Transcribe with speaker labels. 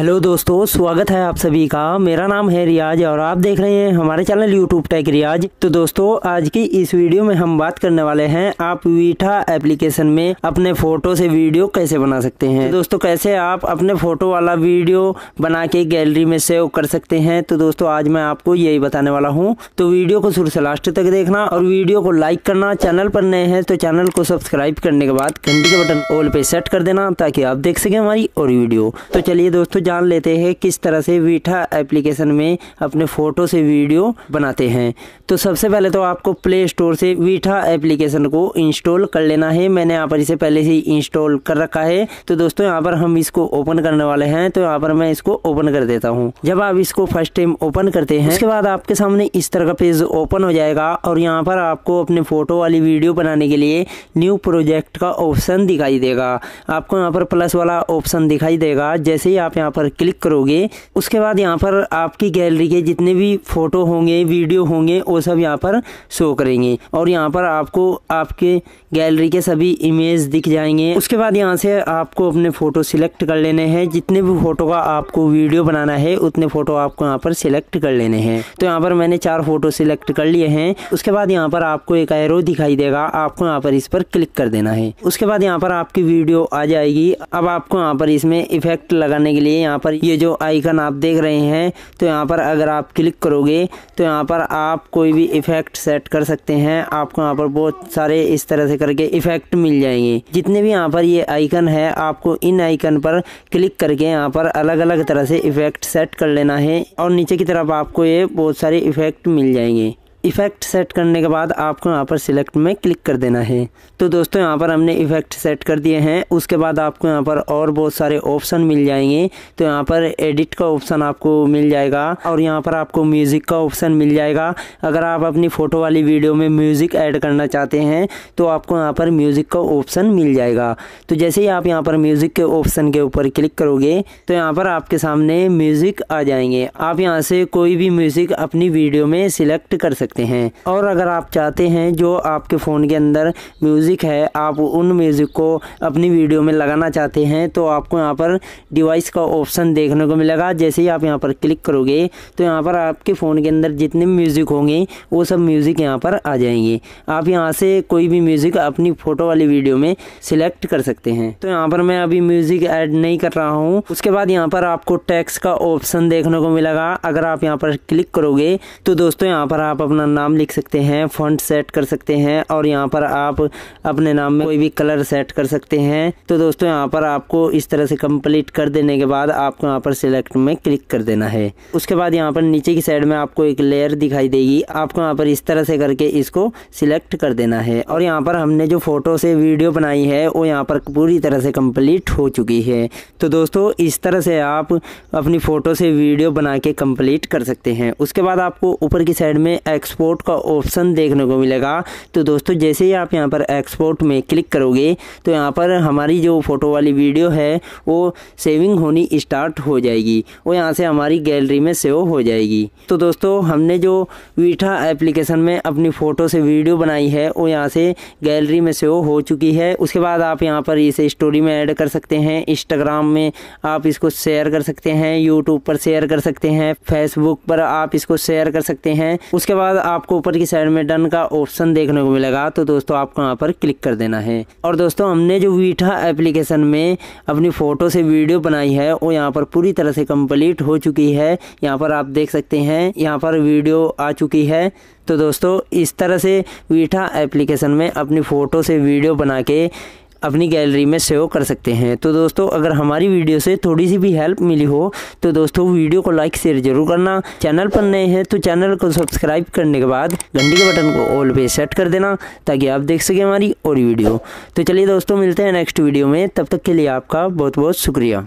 Speaker 1: hello दोस्तों स्वागत है आप सभी का मेरा नाम है रियाज और आप देख रहे हैं हमारे चैनल यूट्यूब टेक रियाज तो दोस्तों आज की इस वीडियो में हम बात करने वाले हैं आप वीठा एप्लीकेशन में अपने फोटो से वीडियो कैसे बना सकते हैं तो दोस्तों कैसे आप अपने फोटो वाला वीडियो बना के गैलरी में सेव कर सकते हैं तो दोस्तों आज मैं आपको यही बताने वाला हूँ तो वीडियो को शुरू से लास्ट तक देखना और वीडियो को लाइक करना चैनल पर नए हैं तो चैनल को सब्सक्राइब करने के बाद घंटी का बटन ऑल पे सेट कर देना ताकि आप देख सकें हमारी और वीडियो तो चलिए दोस्तों जान लेते हैं किस तरह से वीठा एप्लीकेशन में अपने फ़ोटो से वीडियो बनाते हैं तो सबसे पहले तो आपको प्ले स्टोर से वीठा एप्लीकेशन को इंस्टॉल कर लेना है मैंने यहाँ पर इसे पहले से इंस्टॉल कर रखा है तो दोस्तों यहाँ पर हम इसको ओपन करने वाले हैं तो यहाँ पर मैं इसको ओपन कर देता हूँ जब आप इसको फर्स्ट टाइम ओपन करते हैं उसके बाद आपके सामने इस तरह का पेज ओपन हो जाएगा और यहाँ पर आपको अपने फ़ोटो वाली वीडियो बनाने के लिए न्यू प्रोजेक्ट का ऑप्शन दिखाई देगा आपको यहाँ पर प्लस वाला ऑप्शन दिखाई देगा जैसे ही आप यहाँ यहाँ पर क्लिक करोगे उसके बाद यहाँ पर आपकी गैलरी के जितने भी फ़ोटो होंगे वीडियो होंगे वो सब यहाँ पर शो करेंगे और यहाँ पर आपको आपके गैलरी के सभी इमेज दिख जाएंगे उसके बाद यहाँ से आपको अपने फ़ोटो सिलेक्ट कर लेने हैं जितने भी फ़ोटो का आपको वीडियो बनाना है उतने फ़ोटो आपको यहाँ पर सिलेक्ट कर लेने हैं तो यहाँ पर मैंने चार फ़ोटो सिलेक्ट कर लिए हैं उसके बाद यहाँ पर आपको एक एरो दिखाई देगा आपको यहाँ पर इस पर क्लिक कर देना है उसके बाद यहाँ पर आपकी वीडियो आ जाएगी अब आपको यहाँ पर इसमें इफेक्ट लगाने के लिए यहाँ पर ये जो आइकन आप देख रहे हैं तो यहाँ पर अगर आप क्लिक करोगे तो यहाँ पर आप कोई भी इफेक्ट सेट कर सकते हैं आपको यहाँ पर बहुत सारे इस तरह से करके इफेक्ट मिल जाएंगे जितने भी यहाँ पर ये आइकन है आपको इन आइकन पर क्लिक करके यहाँ पर अलग अलग तरह से इफेक्ट सेट कर लेना है और नीचे की तरफ आपको ये बहुत सारे इफेक्ट मिल जाएंगे इफ़ेक्ट सेट करने के बाद आपको यहाँ पर सिलेक्ट में क्लिक कर देना है तो दोस्तों यहाँ पर हमने इफ़ेक्ट सेट कर दिए हैं उसके बाद आपको यहाँ पर और बहुत सारे ऑप्शन मिल जाएंगे तो यहाँ पर एडिट का ऑप्शन आपको मिल जाएगा और यहाँ पर आपको म्यूज़िक का ऑप्शन मिल जाएगा अगर आप अपनी फ़ोटो वाली वीडियो में म्यूज़िक ऐड करना चाहते हैं तो आपको यहाँ पर म्यूज़िक का ऑप्शन मिल जाएगा तो जैसे ही आप यहाँ पर म्यूज़िक के ऑप्शन के ऊपर क्लिक करोगे तो यहाँ पर आपके सामने म्यूज़िक आ जाएंगे आप यहाँ से कोई भी म्यूज़िक अपनी वीडियो में सिलेक्ट कर सकते सकते हैं और अगर आप चाहते हैं जो आपके फ़ोन के अंदर म्यूज़िक है आप उन म्यूज़िक को अपनी वीडियो में लगाना चाहते हैं तो आपको यहाँ पर डिवाइस का ऑप्शन देखने को मिलेगा जैसे ही आप यहाँ पर क्लिक करोगे तो यहाँ पर आपके फ़ोन के अंदर जितने म्यूज़िक होंगे वो सब म्यूज़िक यहाँ पर आ जाएंगे आप यहाँ से कोई भी म्यूज़िक अपनी फ़ोटो वाली वीडियो में सिलेक्ट कर सकते हैं तो यहाँ पर मैं अभी म्यूज़िक ऐड नहीं कर रहा हूँ उसके बाद यहाँ पर आपको टैक्स का ऑप्शन देखने को मिलेगा अगर आप यहाँ पर क्लिक करोगे तो दोस्तों यहाँ पर आप अपना अपना नाम लिख सकते हैं फॉन्ट सेट कर सकते हैं और यहाँ पर आप अपने नाम में कोई भी कलर सेट कर सकते हैं तो दोस्तों यहाँ पर आपको इस तरह से कंप्लीट कर देने के बाद आपको यहाँ पर सिलेक्ट में क्लिक कर देना है उसके बाद यहाँ पर नीचे की साइड में आपको एक लेयर दिखाई देगी आपको यहाँ पर इस तरह से करके इसको सिलेक्ट कर देना है और यहाँ पर हमने जो फ़ोटो से वीडियो बनाई है वो यहाँ पर पूरी तरह से कंप्लीट हो चुकी है तो दोस्तों इस तरह से आप अपनी फ़ोटो से वीडियो बना के कंप्लीट कर सकते हैं उसके बाद आपको ऊपर की साइड में एक्स एक्सपोर्ट का ऑप्शन देखने को मिलेगा तो दोस्तों जैसे ही आप यहाँ पर एक्सपोर्ट में क्लिक करोगे तो यहाँ पर हमारी जो फ़ोटो वाली वीडियो है वो सेविंग होनी स्टार्ट हो जाएगी वो यहाँ से हमारी गैलरी में सेव हो जाएगी तो दोस्तों हमने जो वीठा एप्लीकेशन में अपनी फ़ोटो से वीडियो बनाई है वो यहाँ से गैलरी में सेव हो चुकी है उसके बाद आप यहाँ पर इसे स्टोरी में ऐड कर सकते हैं इंस्टाग्राम में आप इसको शेयर कर सकते हैं यूट्यूब पर शेयर कर सकते हैं फेसबुक पर आप इसको शेयर कर सकते हैं उसके बाद आपको ऊपर की साइड में डन का ऑप्शन देखने को मिलेगा तो दोस्तों आपको यहाँ पर क्लिक कर देना है और दोस्तों हमने जो वीठा एप्लीकेशन में अपनी फ़ोटो से वीडियो बनाई है वो यहाँ पर पूरी तरह से कंप्लीट हो चुकी है यहाँ पर आप देख सकते हैं यहाँ पर वीडियो आ चुकी है तो दोस्तों इस तरह से वीठा एप्लीकेशन में अपनी फ़ोटो से वीडियो बना के अपनी गैलरी में सेव कर सकते हैं तो दोस्तों अगर हमारी वीडियो से थोड़ी सी भी हेल्प मिली हो तो दोस्तों वीडियो को लाइक शेयर जरूर करना चैनल पर नए हैं तो चैनल को सब्सक्राइब करने के बाद घंटी के बटन को ऑल पे सेट कर देना ताकि आप देख सकें हमारी और वीडियो तो चलिए दोस्तों मिलते हैं नेक्स्ट वीडियो में तब तक के लिए आपका बहुत बहुत शुक्रिया